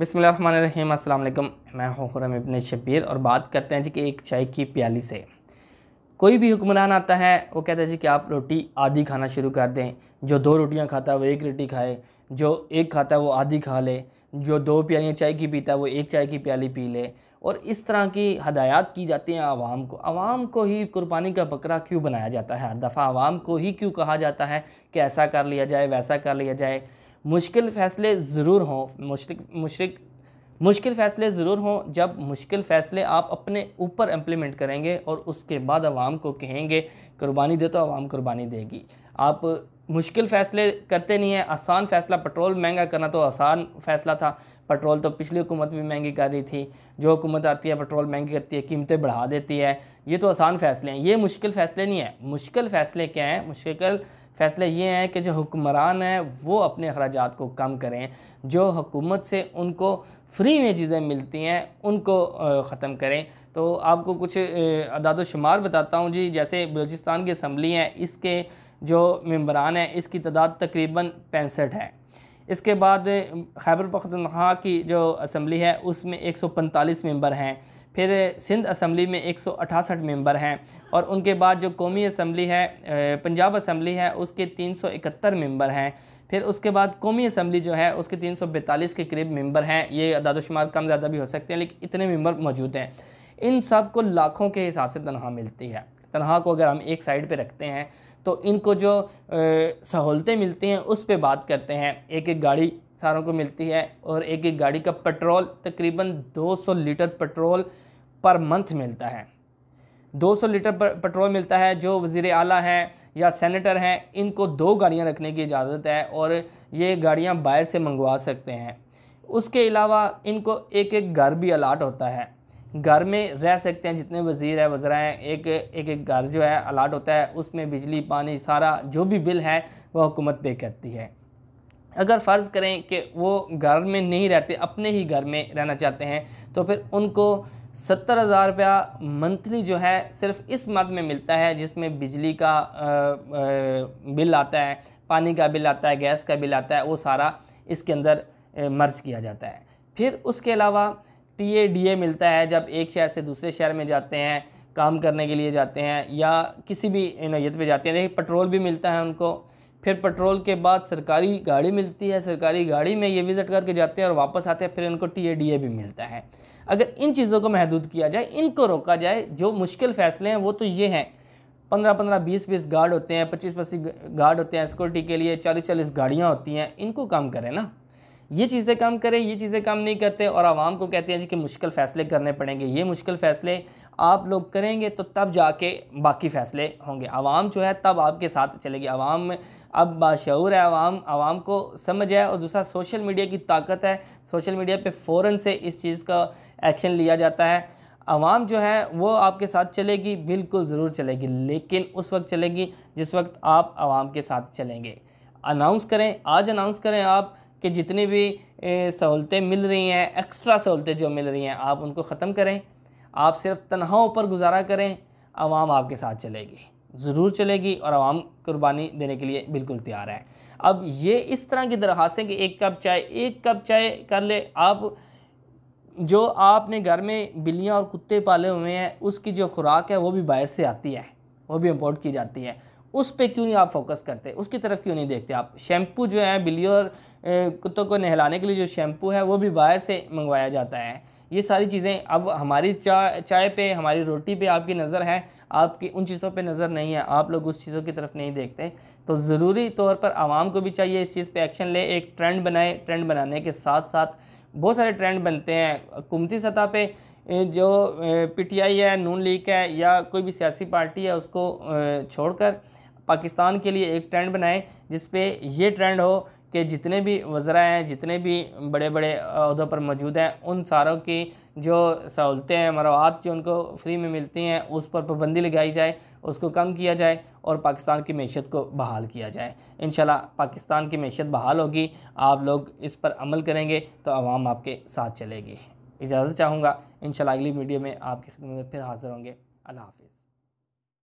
बिसमिल अल्लाम मैं हूँ खुरम इबन शबीर और बात करते हैं जी कि एक चाय की प्याली से कोई भी हुक्मरान आता है वो कहता है जी कि आप रोटी आधी खाना शुरू कर दें जो दो रोटियाँ खाता है वो एक रोटी खाए जो एक खाता है वो आधी खा ले जो दो प्यालियाँ चाय की पीता है वो एक चाय की प्याली पी ले और इस तरह की हदायत की जाती हैं आवाम को आवाम को ही कुर्बानी का बकरा क्यों बनाया जाता है हर दफ़ा आवाम को ही क्यों कहा जाता है कि ऐसा कर लिया जाए वैसा कर लिया जाए मुश्किल फ़ैसले ज़रूर हों मुशरक मुश्किल फ़ैसले ज़रूर हों जब मुश्किल फ़ैसले आप अपने ऊपर इम्प्लीमेंट करेंगे और उसके बाद आवाम को कहेंगे कुर्बानी दे तो आवाम कुर्बानी देगी आप मुश्किल फैसले करते नहीं है आसान फैसला पेट्रोल महंगा करना तो आसान फैसला था पेट्रोल तो पिछली हुकूमत भी महंगी कर रही थी जो हुकूमत आती है पेट्रोल महंगी करती है कीमतें बढ़ा देती है ये तो आसान फैसले हैं ये मुश्किल फैसले नहीं है मुश्किल फैसले क्या हैं मुश्किल फैसले ये हैं कि जो हुक्मरान हैं वो अपने अखराज को कम करें जो हुकूमत से उनको फ्री में चीज़ें मिलती हैं उनको ख़त्म करें तो आपको कुछ अदाद शुमार बताता हूँ जी जैसे बलूचिस्तान की असम्बली है इसके जो मम्बरान हैं इसकी तादाद तकरीबन पैंसठ है इसके बाद खैबर पखतनखा की जो असम्बली है उसमें एक सौ पैंतालीस मेम्बर हैं फिर सिंध असम्बली में एक मेंबर हैं और उनके बाद जो कौमी असम्बली है पंजाब असम्बली है उसके इकहत्तर मेंबर हैं फिर उसके बाद कौमी असम्बली जो है उसके बैतालीस के करीब मेंबर हैं ये अदादोशुमार कम ज़्यादा भी हो सकते हैं लेकिन इतने मेंबर मौजूद हैं इन सब को लाखों के हिसाब से तनख्वाह मिलती है तनख्वाह को अगर हम एक साइड पे रखते हैं तो इनको जो सहूलतें मिलती हैं उस पर बात करते हैं एक एक गाड़ी सारों को मिलती है और एक एक गाड़ी का पेट्रोल तकरीबन 200 लीटर पेट्रोल पर मंथ मिलता है 200 लीटर पेट्रोल मिलता है जो वज़ी अला हैं या सेनेटर हैं इनको दो गाड़ियाँ रखने की इजाज़त है और ये गाड़ियाँ बाहर से मंगवा सकते हैं उसके अलावा इनको एक एक घर भी अलाट होता है घर में रह सकते हैं जितने वज़ीर है वज़रा हैं एक एक घर जो है अलाट होता है उसमें बिजली पानी सारा जो भी बिल है वह हुकूमत पे करती है अगर फ़र्ज़ करें कि वो घर में नहीं रहते अपने ही घर में रहना चाहते हैं तो फिर उनको सत्तर हज़ार रुपया मंथली जो है सिर्फ इस मद में मिलता है जिसमें बिजली का आ, आ, बिल आता है पानी का बिल आता है गैस का बिल आता है वो सारा इसके अंदर मर्ज किया जाता है फिर उसके अलावा टी ए डी ए मिलता है जब एक शहर से दूसरे शहर में जाते हैं काम करने के लिए जाते हैं या किसी भी नोयत पर जाते हैं देखिए पेट्रोल भी मिलता है उनको फिर पेट्रोल के बाद सरकारी गाड़ी मिलती है सरकारी गाड़ी में ये विज़िट करके जाते हैं और वापस आते हैं फिर इनको टी ए डी ए भी मिलता है अगर इन चीज़ों को महदूद किया जाए इनको रोका जाए जो मुश्किल फैसले हैं वो तो ये हैं पंद्रह पंद्रह बीस बीस गार्ड होते हैं पच्चीस पच्चीस गार्ड होते हैं सिक्योरिटी के लिए चालीस चालीस गाड़ियाँ होती हैं इनको काम करें ना ये चीज़ें कम करें ये चीज़ें कम नहीं करते और आवाम को कहते हैं जी कि मुश्किल फ़ैसले करने पड़ेंगे ये मुश्किल फ़ैसले आप लोग करेंगे तो तब जाके बाकी फ़ैसले होंगे आवाम जो है तब आपके साथ चलेगी आवाम में अब बाशूर है आवाम आवाम को समझ है और दूसरा सोशल मीडिया की ताकत है सोशल मीडिया पर फ़ौर से इस चीज़ का एक्शन लिया जाता है आवाम जो है वो आपके साथ चलेगी बिल्कुल ज़रूर चलेगी लेकिन उस वक्त चलेगी जिस वक्त आप आवाम के साथ चलेंगे अनाउंस करें आज अनाउंस करें आप कि जितनी भी सहूलतें मिल रही हैं एक्स्ट्रा सहूलतें जो मिल रही हैं आप उनको ख़त्म करें आप सिर्फ तनहाओं पर गुजारा करें आवाम आपके साथ चलेगी ज़रूर चलेगी और आवाम कुर्बानी देने के लिए बिल्कुल तैयार है अब ये इस तरह की दरख्वास्तें कि एक कप चाय एक कप चाय कर ले आप जो आपने घर में बिल्लियाँ और कुत्ते पाले हुए हैं उसकी जो खुराक है वो भी बाहर से आती है वो भी इम्पोर्ट की जाती है उस पे क्यों नहीं आप फोकस करते उसकी तरफ क्यों नहीं देखते आप शैम्पू जो है बिल्ली और कुत्तों को नहलाने के लिए जो शैम्पू है वो भी बाहर से मंगवाया जाता है ये सारी चीज़ें अब हमारी चा चाय पे हमारी रोटी पे आपकी नज़र है आपकी उन चीज़ों पे नज़र नहीं है आप लोग उस चीज़ों की तरफ नहीं देखते तो ज़रूरी तौर पर आवाम को भी चाहिए इस चीज़ पे एक्शन ले एक ट्रेंड बनाए ट्रेंड बनाने के साथ साथ बहुत सारे ट्रेंड बनते हैं हुकूमती सतह पर जो पीटीआई है नून लीग है या कोई भी सियासी पार्टी है उसको कर पाकिस्तान के लिए एक ट्रेंड बनाएँ जिसपे ये ट्रेंड हो कि जितने भी वज्रा हैं जितने भी बड़े बड़े अहदों पर मौजूद हैं उन सारों की जो सहूलतें हैं मरवात जो उनको फ्री में मिलती हैं उस पर पाबंदी लगाई जाए उसको कम किया जाए और पाकिस्तान की मीशत को बहाल किया जाए इन पाकिस्तान की मीशत बहाल होगी आप लोग इस पर अमल करेंगे तो आवाम आपके साथ चलेगी इजाज़त चाहूँगा इन अगली वीडियो में आपकी खिदमत में फिर हाज़िर होंगे अल्लाह हाफिज़